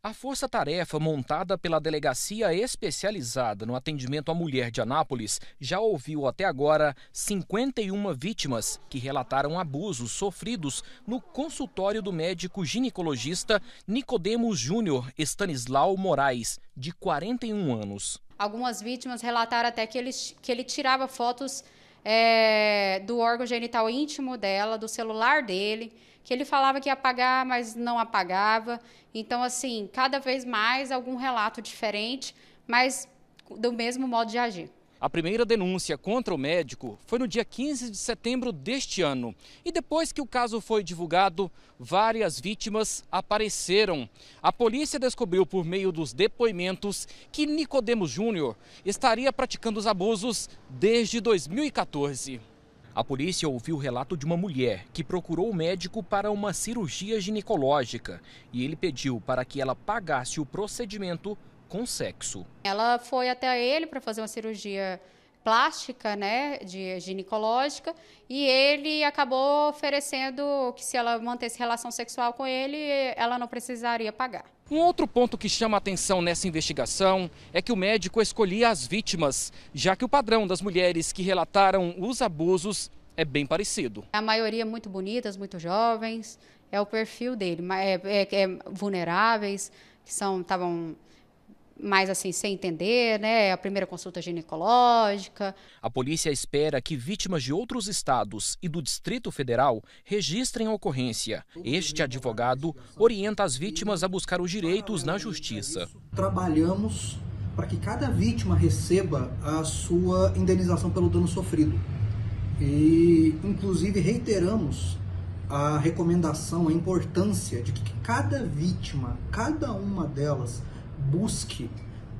A força-tarefa montada pela Delegacia Especializada no Atendimento à Mulher de Anápolis já ouviu até agora 51 vítimas que relataram abusos sofridos no consultório do médico ginecologista Nicodemos Júnior Stanislau Moraes, de 41 anos. Algumas vítimas relataram até que ele, que ele tirava fotos é, do órgão genital íntimo dela, do celular dele, que ele falava que ia apagar, mas não apagava. Então, assim, cada vez mais algum relato diferente, mas do mesmo modo de agir. A primeira denúncia contra o médico foi no dia 15 de setembro deste ano. E depois que o caso foi divulgado, várias vítimas apareceram. A polícia descobriu por meio dos depoimentos que Nicodemos Júnior estaria praticando os abusos desde 2014. A polícia ouviu o relato de uma mulher que procurou o médico para uma cirurgia ginecológica e ele pediu para que ela pagasse o procedimento com sexo. Ela foi até ele para fazer uma cirurgia plástica, né, de ginecológica, e ele acabou oferecendo que se ela mantesse relação sexual com ele, ela não precisaria pagar. Um outro ponto que chama atenção nessa investigação é que o médico escolhia as vítimas, já que o padrão das mulheres que relataram os abusos é bem parecido. A maioria muito bonitas, muito jovens, é o perfil dele, é, é, é vulneráveis, que são estavam mais assim, sem entender, né? A primeira consulta ginecológica. A polícia espera que vítimas de outros estados e do Distrito Federal registrem a ocorrência. Este advogado orienta as vítimas a buscar os direitos na justiça. Trabalhamos para que cada vítima receba a sua indenização pelo dano sofrido. E, inclusive, reiteramos a recomendação, a importância de que cada vítima, cada uma delas, busque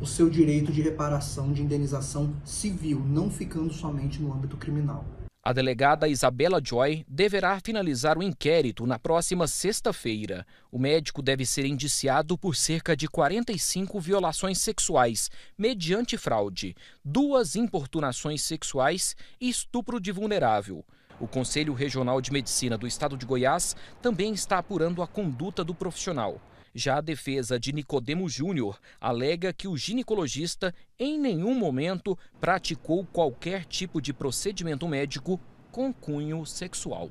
o seu direito de reparação, de indenização civil, não ficando somente no âmbito criminal. A delegada Isabela Joy deverá finalizar o inquérito na próxima sexta-feira. O médico deve ser indiciado por cerca de 45 violações sexuais, mediante fraude, duas importunações sexuais e estupro de vulnerável. O Conselho Regional de Medicina do Estado de Goiás também está apurando a conduta do profissional. Já a defesa de Nicodemo Júnior alega que o ginecologista em nenhum momento praticou qualquer tipo de procedimento médico com cunho sexual.